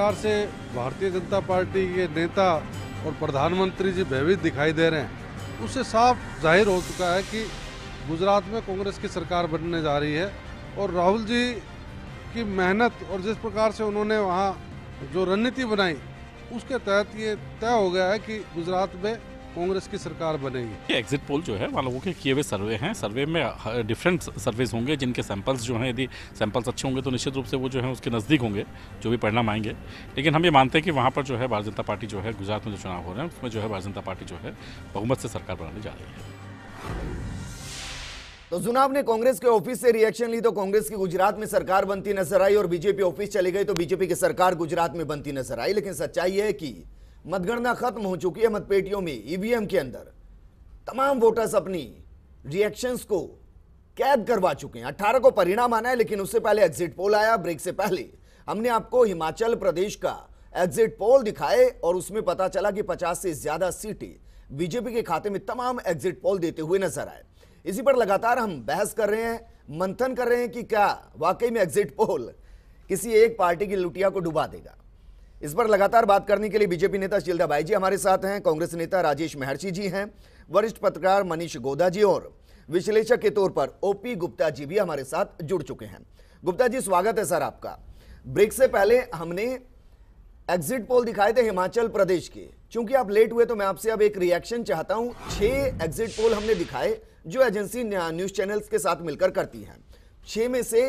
प्रकार से भारतीय जनता पार्टी के नेता और प्रधानमंत्री जी भयभीत दिखाई दे रहे हैं उससे साफ जाहिर हो चुका है कि गुजरात में कांग्रेस की सरकार बनने जा रही है और राहुल जी की मेहनत और जिस प्रकार से उन्होंने वहाँ जो रणनीति बनाई उसके तहत ये तय हो गया है कि गुजरात में कांग्रेस की सरकार बनेगी ये एग्जिट पोल जो है वहाँ लोगों के किए हुए सर्वे हैं सर्वे में डिफरेंट सर्वे होंगे जिनके सैंपल्स जो हैं यदि सैंपल्स अच्छे होंगे तो निश्चित रूप से वो जो है उसके नज़दीक होंगे जो भी परिणाम आएंगे लेकिन हम ये मानते हैं कि वहाँ पर जो है भारतीय जनता पार्टी जो है गुजरात में जो चुनाव हो रहे हैं उसमें जो है भारतीय जनता पार्टी जो है बहुमत से सरकार बनाने जा रही है तो जुनाब ने कांग्रेस के ऑफिस से रिएक्शन ली तो कांग्रेस की गुजरात में सरकार बनती नजर आई और बीजेपी ऑफिस चली गई तो बीजेपी की सरकार गुजरात में बनती नजर आई लेकिन सच्चाई है कि मतगणना खत्म हो चुकी है मतपेटियों में ईवीएम के अंदर तमाम वोटर्स अपनी रिएक्शंस को कैद करवा चुके हैं अट्ठारह को परिणाम आना है लेकिन उससे पहले एग्जिट पोल आया ब्रेक से पहले हमने आपको हिमाचल प्रदेश का एग्जिट पोल दिखाए और उसमें पता चला कि 50 से ज्यादा सीटें बीजेपी के खाते में तमाम एग्जिट पोल देते हुए नजर आए इसी पर लगातार हम बहस कर रहे हैं मंथन कर रहे हैं कि क्या वाकई में एग्जिट पोल किसी एक पार्टी की लुटिया को डुबा देगा इस पर लगातार बात करने के लिए बीजेपी नेता शिल्दा भाई जी हमारे साथ हैं कांग्रेस नेता राजेश महर्षि जी हैं वरिष्ठ पत्रकार मनीष गोदा जी और विश्लेषक के तौर पर ओपी गुप्ता जी भी हमारे साथ जुड़ चुके हैं गुप्ता जी स्वागत है सर आपका ब्रेक से पहले हमने एग्जिट पोल दिखाए थे हिमाचल प्रदेश के चूंकि आप लेट हुए तो मैं आपसे अब एक रिएक्शन चाहता हूं छह एग्जिट पोल हमने दिखाए जो एजेंसी न्यूज चैनल्स के साथ मिलकर करती है छह में से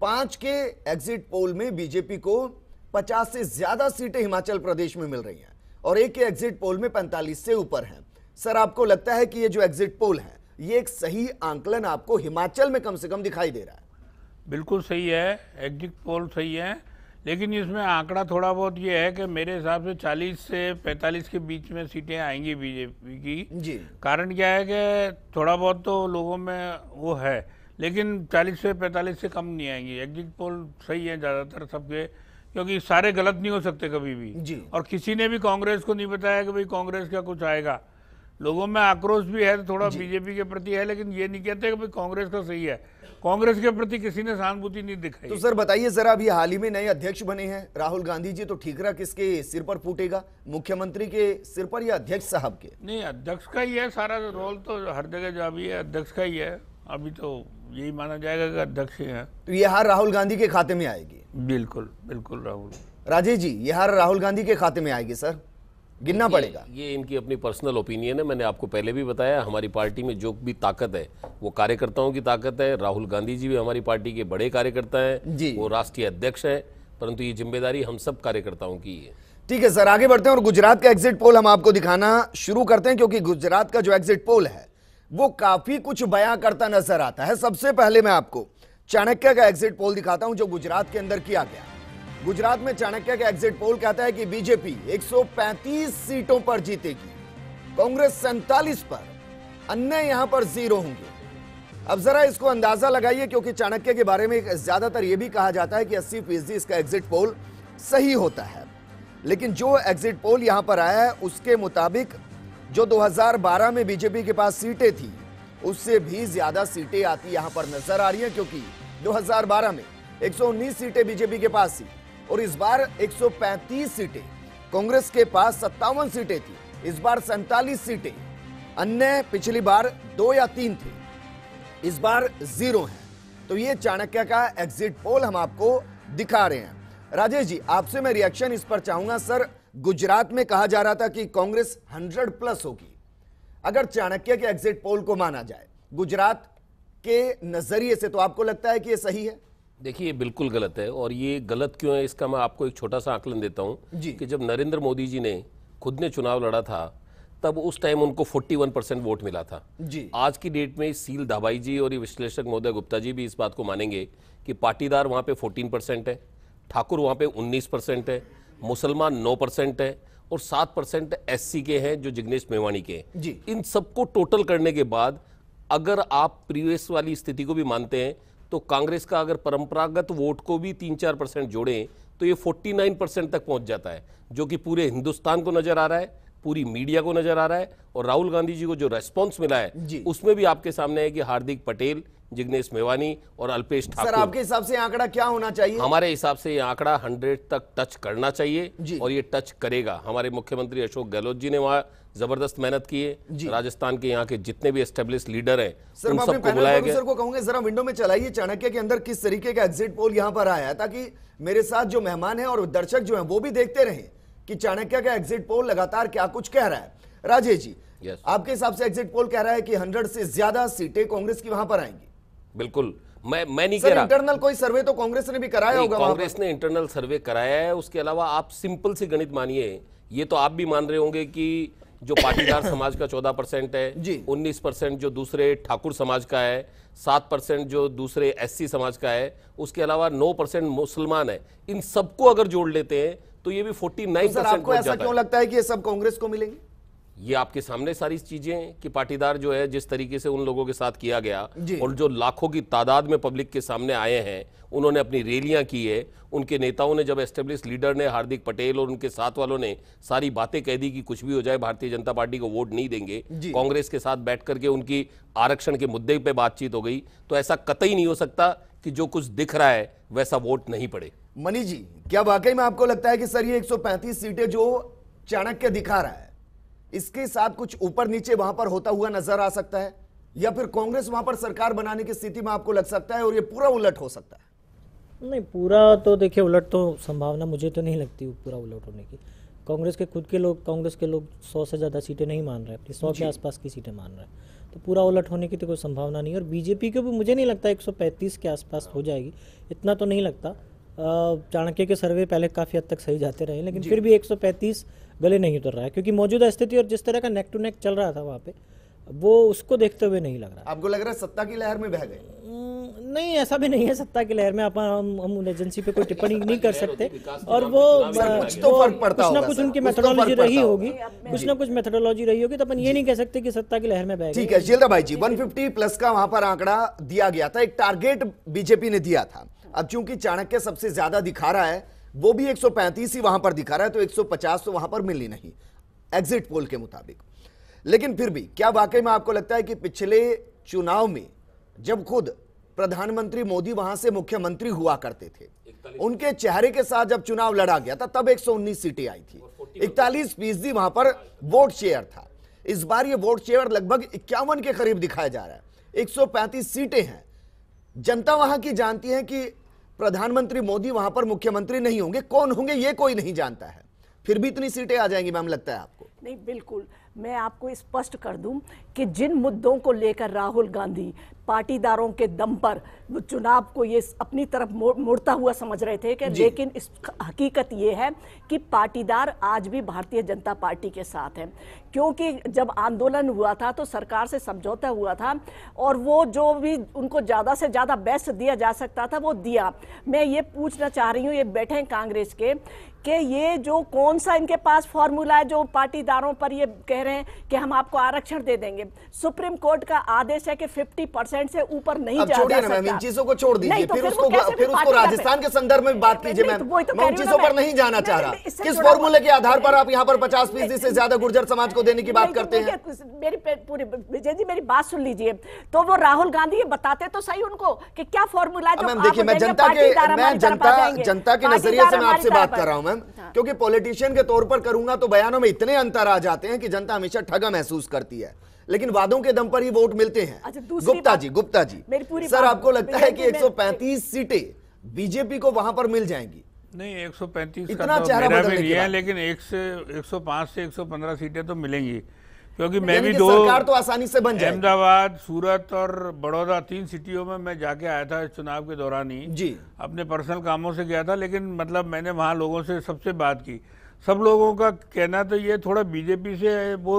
पांच के एग्जिट पोल में बीजेपी को पचास से ज्यादा सीटें हिमाचल प्रदेश में मिल रही हैं और एक के एग्जिट पोल में पैंतालीस से ऊपर हैं सर आपको लगता है कि ये जो एग्जिट पोल है ये एक सही आंकलन आपको हिमाचल में कम से कम दिखाई दे रहा है बिल्कुल सही है एग्जिट पोल सही है लेकिन इसमें आंकड़ा थोड़ा बहुत ये है कि मेरे हिसाब से 40 से 45 के बीच में सीटें आएंगी बीजेपी की जी कारण क्या है कि थोड़ा बहुत तो लोगों में वो है लेकिन 40 से 45 से कम नहीं आएंगी एग्जिट पोल सही है ज़्यादातर सबके क्योंकि सारे गलत नहीं हो सकते कभी भी जी और किसी ने भी कांग्रेस को नहीं बताया कि भाई कांग्रेस का कुछ आएगा लोगों में आक्रोश भी है तो थोड़ा बीजेपी के प्रति है लेकिन ये नहीं कहते कि कांग्रेस का सही है कांग्रेस के प्रति किसी ने सहानुभूति नहीं दिखाई तो सर बताइए जरा अभी हाल ही में नए अध्यक्ष बने हैं राहुल गांधी जी तो ठीकरा किसके सिर पर फूटेगा मुख्यमंत्री के सिर पर या अध्यक्ष साहब के नहीं अध्यक्ष का ही है सारा रोल तो हर जगह जो अभी है अध्यक्ष का ही है अभी तो यही माना जाएगा कि अध्यक्ष हैं तो ये हार राहुल गांधी के खाते में आएगी बिल्कुल बिल्कुल राहुल राजेश जी ये हार राहुल गांधी के खाते में आएगी सर गिनना पड़ेगा ये इनकी अपनी पर्सनल ओपिनियन है मैंने आपको पहले भी बताया हमारी पार्टी में जो भी ताकत है वो कार्यकर्ताओं की ताकत है राहुल गांधी जी भी हमारी पार्टी के बड़े कार्यकर्ता हैं वो राष्ट्रीय अध्यक्ष हैं परंतु ये जिम्मेदारी हम सब कार्यकर्ताओं की है ठीक है सर आगे बढ़ते हैं और गुजरात का एग्जिट पोल हम आपको दिखाना शुरू करते हैं क्योंकि गुजरात का जो एग्जिट पोल है वो काफी कुछ बयां करता नजर आता है सबसे पहले मैं आपको चाणक्य का एग्जिट पोल दिखाता हूं जो गुजरात के अंदर किया गया गुजरात में चाणक्य का एग्जिट पोल कहता है कि बीजेपी 135 सीटों पर जीतेगी कांग्रेस सैतालीस पर अन्य यहां पर जीरो होंगे अब जरा इसको अंदाजा लगाइए क्योंकि चाणक्य के बारे में ज्यादातर यह भी कहा जाता है कि अस्सी फीसदी इसका एग्जिट पोल सही होता है लेकिन जो एग्जिट पोल यहां पर आया है उसके मुताबिक जो 2012 में बीजेपी के पास सीटें थी उससे भी ज्यादा सीटें आती यहां पर नजर आ रही हैं क्योंकि 2012 में 119 सीटें बीजेपी के पास थी और इस बार 135 सीटें कांग्रेस के पास सत्तावन सीटें थी इस बार सैतालीस सीटें अन्य पिछली बार दो या तीन थे इस बार जीरो है तो ये चाणक्य का एग्जिट पोल हम आपको दिखा रहे हैं राजेश जी आपसे मैं रिएक्शन इस पर चाहूंगा सर गुजरात में कहा जा रहा था कि कांग्रेस 100 प्लस होगी अगर चाणक्य के एग्जिट पोल को माना जाए गुजरात के नजरिए से तो आपको लगता है कि यह सही है देखिए ये बिल्कुल गलत है और ये गलत क्यों है इसका मैं आपको एक छोटा सा आकलन देता हूँ कि जब नरेंद्र मोदी जी ने खुद ने चुनाव लड़ा था तब उस टाइम उनको 41 परसेंट वोट मिला था जी आज की डेट में सील धाबाई जी और ये विश्लेषक महोदय गुप्ता जी भी इस बात को मानेंगे कि पाटीदार वहाँ पे 14 परसेंट है ठाकुर वहाँ पे 19 परसेंट है मुसलमान नौ परसेंट है और सात परसेंट एस के हैं जो जिग्नेश मेवाणी के हैं जी इन सबको टोटल करने के बाद अगर आप प्रीवियस वाली स्थिति को भी मानते हैं तो कांग्रेस का अगर परंपरागत वोट को भी तीन चार परसेंट जोड़ें तो ये 49 परसेंट तक पहुंच जाता है जो कि पूरे हिंदुस्तान को नजर आ रहा है पूरी मीडिया को नजर आ रहा है और राहुल गांधी जी को जो रेस्पॉन्स मिला है उसमें भी आपके सामने है कि हार्दिक पटेल जिग्नेश मेवानी और अल्पेश ठाकुर सर आपके हिसाब से आंकड़ा क्या होना चाहिए हमारे हिसाब से ये आंकड़ा हंड्रेड तक टच करना चाहिए और ये टच करेगा हमारे मुख्यमंत्री अशोक गहलोत जी ने वहाँ जबरदस्त मेहनत की है राजस्थान के यहाँ के जितने भी एस्टेब्लिश लीडर हैं सर उन सबको बुलाया गया को कहूंगे जरा विंडो में चलाइए चाणक्य के अंदर किस तरीके का एग्जिट पोल यहाँ पर आया ताकि मेरे साथ जो मेहमान है और दर्शक जो है वो भी देखते रहे की चाणक्य का एग्जिट पोल लगातार क्या कुछ कह रहा है राजेश जी आपके हिसाब से एग्जिट पोल कह रहा है कि हंड्रेड से ज्यादा सीटें कांग्रेस की वहां पर आएंगी बिल्कुल मैं मैं नहीं कह रहा इंटरनल कोई सर्वे तो कांग्रेस ने भी कराया होगा कांग्रेस ने इंटरनल सर्वे कराया है उसके अलावा आप सिंपल सी गणित मानिए ये तो आप भी मान रहे होंगे कि जो पाटीदार समाज का चौदह परसेंट है जी उन्नीस परसेंट जो दूसरे ठाकुर समाज का है सात परसेंट जो दूसरे एससी समाज का है उसके अलावा नौ परसेंट मुसलमान है इन सबको अगर जोड़ लेते हैं तो ये भी तो फोर्टी नाइन परसेंट क्यों लगता है कि ये सब कांग्रेस को मिलेंगे ये आपके सामने सारी चीजें कि पाटीदार जो है जिस तरीके से उन लोगों के साथ किया गया और जो लाखों की तादाद में पब्लिक के सामने आए हैं उन्होंने अपनी रैलियां की है उनके नेताओं ने जब एस्टेब्लिश लीडर ने हार्दिक पटेल और उनके साथ वालों ने सारी बातें कह दी कि कुछ भी हो जाए भारतीय जनता पार्टी को वोट नहीं देंगे कांग्रेस के साथ बैठ करके उनकी आरक्षण के मुद्दे पर बातचीत हो गई तो ऐसा कतई नहीं हो सकता कि जो कुछ दिख रहा है वैसा वोट नहीं पड़े मनी जी क्या वाकई में आपको लगता है कि सर ये एक सीटें जो चाणक्य दिखा रहा है इसके साथ कुछ ऊपर नीचे वहां पर होता हुआ नजर आ सकता है या फिर कांग्रेस वहां पर सरकार बनाने की स्थिति में आपको लग सकता है और ये पूरा उलट हो सकता है नहीं पूरा तो देखिए उलट तो संभावना मुझे तो नहीं लगती पूरा उलट होने की कांग्रेस के खुद के लोग कांग्रेस के लोग सौ से ज़्यादा सीटें नहीं मान रहे अपनी सौ के आसपास की सीटें मान रहे हैं तो पूरा उलट होने की तो कोई संभावना नहीं और बीजेपी को भी मुझे नहीं लगता 135 के आसपास हो जाएगी इतना तो नहीं लगता चाणक्य के सर्वे पहले काफ़ी हद तक सही जाते रहे लेकिन फिर भी 135 गले नहीं उतर रहा है क्योंकि मौजूदा स्थिति और जिस तरह का नेक टू नेक चल रहा था वहाँ पे वो उसको देखते हुए नहीं लग रहा आपको लग रहा है सत्ता की लहर में बह गए हम्म, नहीं ऐसा भी नहीं है सत्ता की लहर में आप हम हम उन एजेंसी पे कोई टिप्पणी नहीं कर सकते और वो कुछ तो फर्क पड़ता कुछ ना कुछ उनकी मेथोडोलॉजी रही होगी कुछ ना कुछ मेथोडोलॉजी रही होगी तो अपन ये नहीं कह सकते कि सत्ता की लहर में बह ठीक है जिल्दा भाई जी वन प्लस का वहां पर आंकड़ा दिया गया था एक टारगेट बीजेपी ने दिया था अब चूंकि चाणक्य सबसे ज्यादा दिखा रहा है वो भी 135 ही वहां पर दिखा रहा है तो 150 तो वहां पर मिली नहीं एग्जिट पोल के मुताबिक लेकिन फिर भी क्या वाकई में आपको लगता है कि पिछले चुनाव में जब खुद प्रधानमंत्री मोदी वहां से मुख्यमंत्री हुआ करते थे उनके चेहरे के साथ जब चुनाव लड़ा गया था तब 119 सीटें आई थी इकतालीस फीसदी वहां पर वोट शेयर था इस बार ये वोट शेयर लगभग इक्यावन के करीब दिखाया जा रहा है 135 सीटें हैं जनता वहां की जानती है कि प्रधानमंत्री मोदी वहां पर मुख्यमंत्री नहीं होंगे कौन होंगे ये कोई नहीं जानता है फिर भी इतनी सीटें आ जाएंगी मैम लगता है आपको नहीं बिल्कुल मैं आपको स्पष्ट कर दूं कि जिन मुद्दों को लेकर राहुल गांधी पाटीदारों के दम पर चुनाव को ये अपनी तरफ मुड़ता हुआ समझ रहे थे कि लेकिन इस हकीकत ये है कि पाटीदार आज भी भारतीय जनता पार्टी के साथ हैं क्योंकि जब आंदोलन हुआ था तो सरकार से समझौता हुआ था और वो जो भी उनको ज़्यादा से ज़्यादा बेस्ट दिया जा सकता था वो दिया मैं ये पूछना चाह रही हूँ ये बैठे हैं कांग्रेस के कि ये जो कौन सा इनके पास फॉर्मूला है जो पाटीदारों पर ये कह रहे रहे हैं कि हम आपको आरक्षण दे देंगे सुप्रीम कोर्ट का आदेश है कि 50 परसेंट से ऊपर नहीं छोड़िए मैम इन चीजों को छोड़ दीजिए तो फिर उसको फिर उसको राजस्थान के संदर्भ में बात कीजिए मैम तो मैं उन चीजों पर नहीं जाना चाह रहा किस तो फॉर्मूले के आधार पर आप यहाँ पर पचास फीसदी से ज्यादा गुर्जर समाज को देने की बात करते हैं मेरी पूरी विजय जी मेरी बात सुन लीजिए तो वो राहुल गांधी बताते तो सही उनको कि क्या फॉर्मूला मैम देखिए मैं जनता के मैं जनता जनता के नजरिए से मैं आपसे बात कर रहा हूँ मैम हाँ। क्योंकि पॉलिटिशियन के तौर पर करूंगा तो बयानों में इतने अंतर आ जाते हैं कि जनता जनता हमेशा ठगा महसूस करती है लेकिन वादों के दम पर ही वोट मिलते हैं अच्छा, गुप्ता जी गुप्ता जी सर आपको लगता है कि 135 सीटें बीजेपी को वहां पर मिल जाएंगी नहीं 135 इतना तो चेहरा मेरा भी है लेकिन एक से 105 से 115 सीटें तो मिलेंगी क्योंकि तो मैं भी दो सरकार तो आसानी से बन जाए अहमदाबाद सूरत और बड़ौदा तीन सिटियों में मैं जाके आया था चुनाव के दौरान ही जी अपने पर्सनल कामों से गया था लेकिन मतलब मैंने वहाँ लोगों से सबसे बात की सब लोगों का कहना तो ये थोड़ा बीजेपी से वो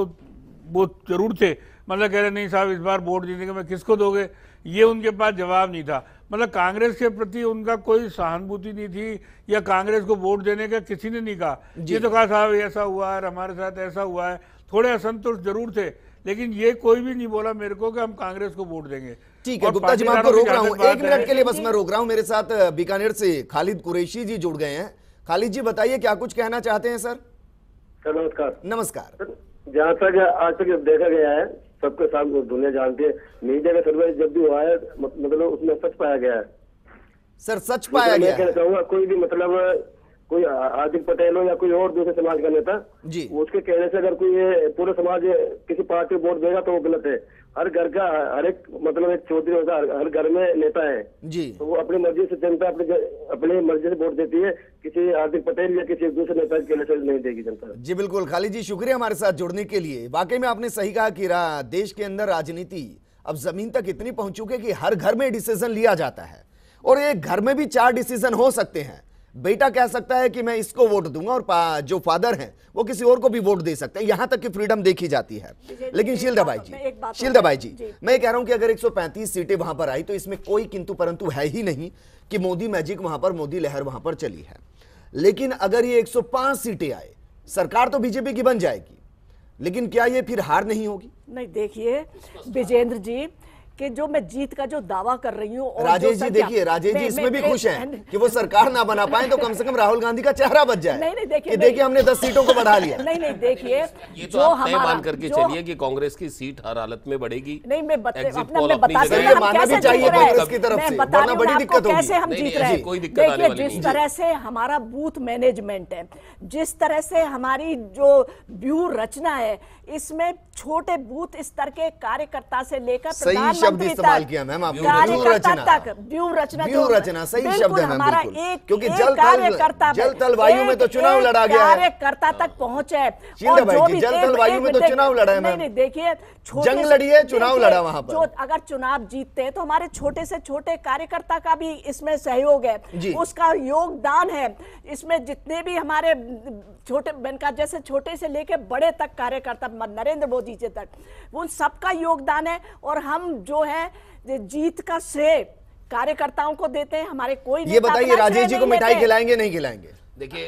वो जरूर थे मतलब कह रहे नहीं साहब इस बार वोट देने के मैं किसको दोगे ये उनके पास जवाब नहीं था मतलब कांग्रेस के प्रति उनका कोई सहानुभूति नहीं थी या कांग्रेस को वोट देने का किसी ने नहीं कहा ये तो कहा साहब ऐसा हुआ है हमारे साथ ऐसा हुआ है थोड़े असंतुष्ट जरूर थे लेकिन ये कोई भी नहीं बोला मेरे को कि हम कांग्रेस को वोट देंगे ठीक है गुप्ता जी मैं आपको रोक रहा हूँ एक मिनट के लिए बस मैं रोक रहा हूँ मेरे साथ बीकानेर से खालिद कुरेशी जी जुड़ गए हैं खालिद जी बताइए क्या कुछ कहना चाहते हैं सर सर नमस्कार नमस्कार जहाँ तक आज तक जब देखा गया है सबके सामने दुनिया जानती है मीडिया का सर्वे जब भी हुआ है मतलब उसमें सच पाया गया है सर सच पाया मतलब गया है कोई भी मतलब कोई आदित्य पटेल हो या कोई और दूसरे समाज का नेता जी उसके कहने से अगर कोई पूरे समाज किसी पार्टी को वोट देगा तो वो गलत है हर घर का हर एक मतलब एक चौधरी होता है हर घर में नेता है जी तो वो अपनी मर्जी से जनता अपने अपनी मर्जी से वोट देती है किसी हार्दिक पटेल या किसी दूसरे नेता के कहने से नहीं देगी जनता जी बिल्कुल खाली जी शुक्रिया हमारे साथ जुड़ने के लिए वाकई में आपने सही कहा कि देश के अंदर राजनीति अब जमीन तक इतनी पहुंच चुकी है कि हर घर में डिसीजन लिया जाता है और एक घर में भी चार डिसीजन हो सकते हैं बेटा कह सकता है कि मैं इसको वोट दूंगा और जो फादर हैं वो किसी और को भी वोट दे सकते हैं यहां तक की फ्रीडम देखी जाती है लेकिन शीलदाबाई जी शीलदाबाई जी मैं कह रहा हूं कि अगर 135 सीटें वहां पर आई तो इसमें कोई किंतु परंतु है ही नहीं कि मोदी मैजिक वहां पर मोदी लहर वहां पर चली है लेकिन अगर ये 105 सीटें आए सरकार तो बीजेपी की बन जाएगी लेकिन क्या ये फिर हार नहीं होगी नहीं देखिए विजेंद्र जी कि जो मैं जीत का जो दावा कर रही हूँ राजेश जी देखिए राजेश जी इसमें भी खुश हैं कि वो सरकार ना बना पाए तो कम से कम राहुल गांधी का चेहरा बच जाए नहीं नहीं देखिए देखिए हमने दस सीटों को बढ़ा लिया नहीं नहीं देखिए ये तो मान करके चलिए कि कांग्रेस की सीट हर हालत में बढ़ेगी नहीं मैं मानना भी चाहिए कांग्रेस की तरफ से वरना बड़ी दिक्कत होगी कैसे हम जीत रहे हैं देखिए जिस तरह से हमारा बूथ मैनेजमेंट है जिस तरह से हमारी जो व्यू रचना है इसमें छोटे बूथ स्तर के कार्यकर्ता से लेकर प्रधान शब्द इस्तेमाल किया मैम आपने व्यू रचना व्यू रचना व्यू रचना सही शब्द है हमारा एक क्योंकि जल कार्यकर्ता जल तल वायु में तो चुनाव लड़ा गया कार्यकर्ता तक पहुंचे और जो भी जल तल वायु में तो चुनाव लड़ा है नहीं देखिए जंग लड़ी है चुनाव लड़ा वहाँ पर अगर चुनाव जीतते हैं तो हमारे छोटे से छोटे कार्यकर्ता का भी इसमें सहयोग है उसका योगदान है इसमें जितने भी हमारे छोटे बनका जैसे छोटे से लेके बड़े तक कार्यकर्ता नरेंद्र मोदी जी तक उन सबका योगदान है और हम जो जो है जीत का श्रेय कार्यकर्ताओं को देते हैं हमारे कोई ये तो बताइए राजेश जी को मिठाई खिलाएंगे नहीं खिलाएंगे देखिए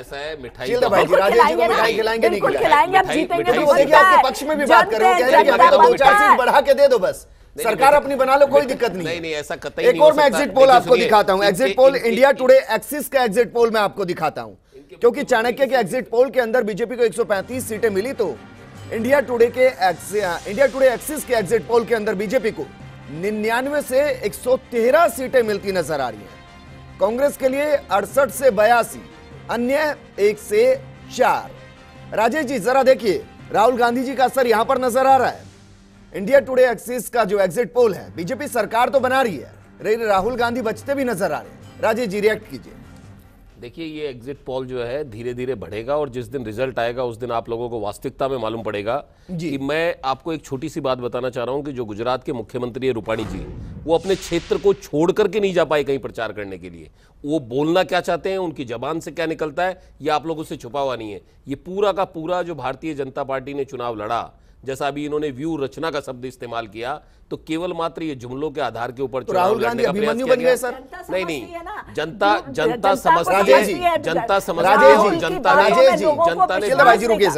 ऐसा है मिठाई तो, तो भाई राजेश जी को मिठाई खिलाएंगे नहीं खिलाएंगे आप जीतेंगे तो देखिए आपके पक्ष में भी बात कर रहे हो कह रहे दो चार सीट बढ़ा के दे दो बस सरकार अपनी बना लो कोई दिक्कत नहीं नहीं नहीं ऐसा कतई एक और मैं एग्जिट पोल आपको दिखाता हूँ exit poll India Today Axis का एग्जिट पोल मैं आपको दिखाता क्योंकि चाणक्य के एग्जिट पोल के अंदर बीजेपी को 135 सीटें मिली तो इंडिया टुडे के इंडिया टुडे एक्सिस के एग्जिट पोल के अंदर बीजेपी को निन्यानवे से 113 सीटें मिलती नजर आ रही हैं कांग्रेस के लिए अड़सठ से बयासी अन्य एक से चार राजेश जी जरा देखिए राहुल गांधी जी का असर यहां पर नजर आ रहा है इंडिया टुडे एक्सिस का जो एग्जिट पोल है बीजेपी सरकार तो बना रही है राहुल गांधी बचते भी नजर आ रहे हैं राजेश जी रिएक्ट कीजिए देखिए ये एग्जिट पोल जो है धीरे धीरे बढ़ेगा और जिस दिन रिजल्ट आएगा उस दिन आप लोगों को वास्तविकता में मालूम पड़ेगा कि मैं आपको एक छोटी सी बात बताना चाह रहा हूँ कि जो गुजरात के मुख्यमंत्री है रूपाणी जी वो अपने क्षेत्र को छोड़ करके नहीं जा पाए कहीं प्रचार करने के लिए वो बोलना क्या चाहते हैं उनकी जबान से क्या निकलता है ये आप लोगों से छुपा हुआ नहीं है ये पूरा का पूरा जो भारतीय जनता पार्टी ने चुनाव लड़ा जैसा अभी इन्होंने व्यू रचना का शब्द इस्तेमाल किया तो केवल मात्र ये जुमलों के आधार के ऊपर तो राहुल गांधी अभिमन्यु बन गए सर नहीं नहीं जनता जनता राजेश जी जनता समझ है जनता राजेश जी जनता ने राजेश रुकिए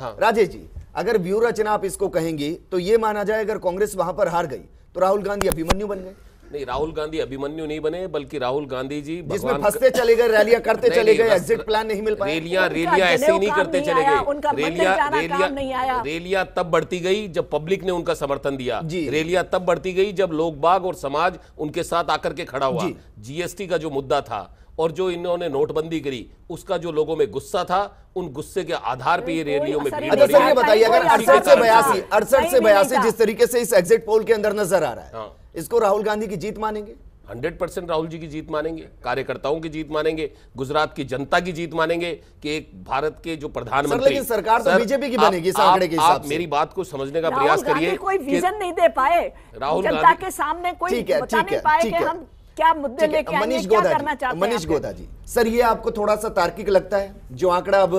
हाँ राजेश जी अगर व्यू रचना आप इसको कहेंगे तो ये माना जाए अगर कांग्रेस वहां पर हार गई तो राहुल गांधी अभिमन्यु बन गए नहीं राहुल गांधी अभिमन्यु नहीं बने बल्कि राहुल गांधी जी जिसमें फंसते चले गए रैलियां करते चले गए एग्जिट प्लान नहीं मिल पाया रैलियां रैलियां ऐसे ही नहीं करते चले गए रैलियां रैलियां रैलियां तब बढ़ती गई जब पब्लिक ने उनका समर्थन दिया रैलियां तब बढ़ती गई जब लोग बाग और समाज उनके साथ आकर के खड़ा हुआ जीएसटी का जो मुद्दा था और जो इन्होंने नोटबंदी करी उसका जो लोगों में गुस्सा था उन गुस्से के आधार पे ये रैलियों में अच्छा, बताइए अगर अड़सठ से बयासी अड़सठ से बयासी जिस तरीके से इस एग्जिट पोल के अंदर नजर आ रहा है हाँ। इसको राहुल गांधी की जीत मानेंगे हंड्रेड परसेंट राहुल जी की जीत मानेंगे कार्यकर्ताओं की जीत मानेंगे गुजरात की जनता की जीत मानेंगे कि एक भारत के जो प्रधानमंत्री सरकार तो बीजेपी की बनेगी आप, आप, के आप से मेरी बात को समझने का प्रयास करिए कोई विजन नहीं दे पाए राहुल जनता के सामने कोई बता नहीं पाए कि हम क्या मुद्दे लेके मनीष गोदा मनीष गोदा जी सर ये आपको थोड़ा सा तार्किक लगता है जो आंकड़ा अब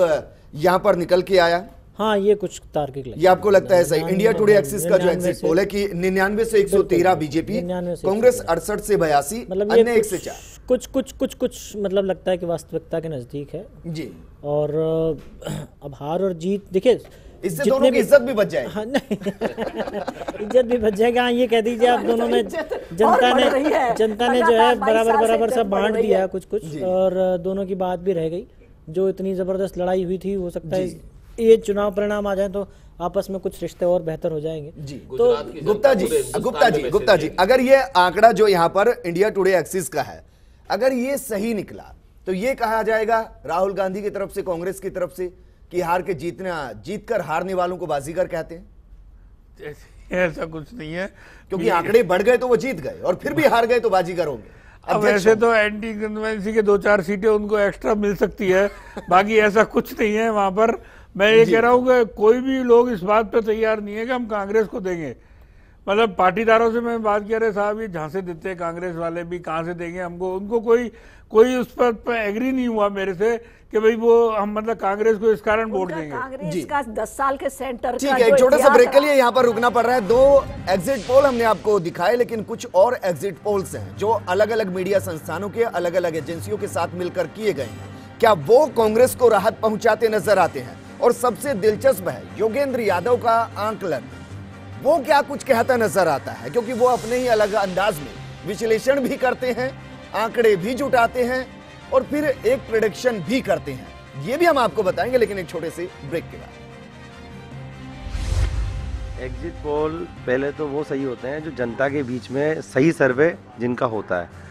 यहाँ पर निकल के आया हाँ ये कुछ तार्किक ये आपको लगता है सही इंडिया टुडे एक्सिस का जो एक्सिट पोल है कि निन्यानवे से एक सौ तेरह बीजेपी कांग्रेस अड़सठ से बयासी मतलब अन्य एक से चार कुछ कुछ कुछ कुछ मतलब लगता है कि वास्तविकता के नज़दीक है जी और अब हार और जीत देखिए इससे दोनों की इज्जत भी बच जाएगी हाँ इज्जत भी बच जाएगी हाँ ये कह दीजिए आप दोनों ने जनता ने जनता ने जो है बराबर बराबर सब बांट दिया कुछ कुछ और दोनों की बात भी रह गई जो इतनी ज़बरदस्त लड़ाई हुई थी हो सकता है ये चुनाव परिणाम आ जाए तो आपस में कुछ रिश्ते और बेहतर हो जाएंगे जी तो गुप्ता जी गुप्ता जी गुप्ता जी अगर ये आंकड़ा जो यहाँ पर इंडिया टुडे एक्सिस का है अगर ये सही निकला तो ये कहा जाएगा राहुल गांधी की तरफ से कांग्रेस की तरफ से कि हार के जीतना जीत कर हारने वालों को बाजीगर कहते हैं ऐसा कुछ नहीं है क्योंकि आंकड़े बढ़ गए तो वो जीत गए और फिर भी हार गए तो बाजीगर होंगे अब वैसे तो एंटी कन्वेंसी के दो चार सीटें उनको एक्स्ट्रा मिल सकती है बाकी ऐसा कुछ नहीं है वहां पर मैं ये कह रहा हूँ कि कोई भी लोग इस बात पर तैयार नहीं है कि हम कांग्रेस को देंगे मतलब पार्टीदारों से मैं बात किया रहे साहब ये से देते हैं कांग्रेस वाले भी कहाँ से देंगे हमको उनको कोई कोई उस पर, एग्री नहीं हुआ मेरे से कि भाई वो हम मतलब कांग्रेस को इस कारण वोट देंगे जी का दस साल के सेंटर ठीक है छोटा सा ब्रेक के लिए यहाँ पर रुकना पड़ रहा है दो एग्जिट पोल हमने आपको दिखाए लेकिन कुछ और एग्जिट पोल्स हैं जो अलग अलग मीडिया संस्थानों के अलग अलग एजेंसियों के साथ मिलकर किए गए हैं क्या वो कांग्रेस को राहत पहुंचाते नजर आते हैं और सबसे दिलचस्प है योगेंद्र यादव का आंकलन वो क्या कुछ कहता नजर आता है क्योंकि वो अपने ही अलग अंदाज में विश्लेषण भी करते हैं आंकड़े भी जुटाते हैं और फिर एक प्रोडिक्शन भी करते हैं ये भी हम आपको बताएंगे लेकिन एक छोटे से ब्रेक के बाद एग्जिट पोल पहले तो वो सही होते हैं जो जनता के बीच में सही सर्वे जिनका होता है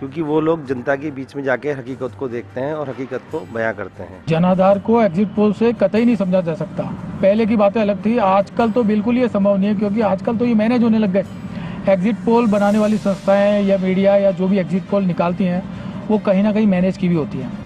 क्योंकि वो लोग जनता के बीच में जाके हकीकत को देखते हैं और हकीकत को बयां करते हैं जनाधार को एग्जिट पोल से कतई नहीं समझा जा सकता पहले की बातें अलग थी आजकल तो बिल्कुल ये संभव नहीं है क्योंकि आजकल तो ये मैनेज होने लग गए एग्जिट पोल बनाने वाली संस्थाएं या मीडिया या जो भी एग्जिट पोल निकालती हैं वो कहीं ना कहीं मैनेज की भी होती हैं